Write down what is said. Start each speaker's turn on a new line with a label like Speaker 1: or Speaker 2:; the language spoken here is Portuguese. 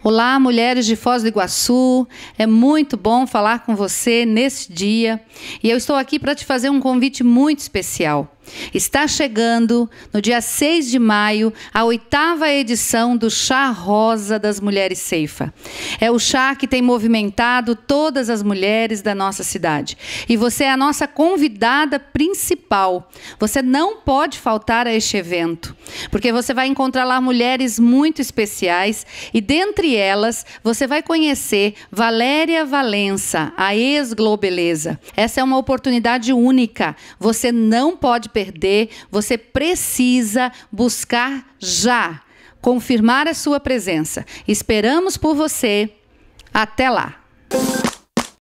Speaker 1: Olá, mulheres de Foz do Iguaçu. É muito bom falar com você neste dia e eu estou aqui para te fazer um convite muito especial. Está chegando, no dia 6 de maio, a oitava edição do Chá Rosa das Mulheres Ceifa. É o chá que tem movimentado todas as mulheres da nossa cidade. E você é a nossa convidada principal. Você não pode faltar a este evento, porque você vai encontrar lá mulheres muito especiais e, dentre entre elas, você vai conhecer Valéria Valença, a ex-Globeleza. Essa é uma oportunidade única. Você não pode perder, você precisa buscar já confirmar a sua presença. Esperamos por você. Até lá!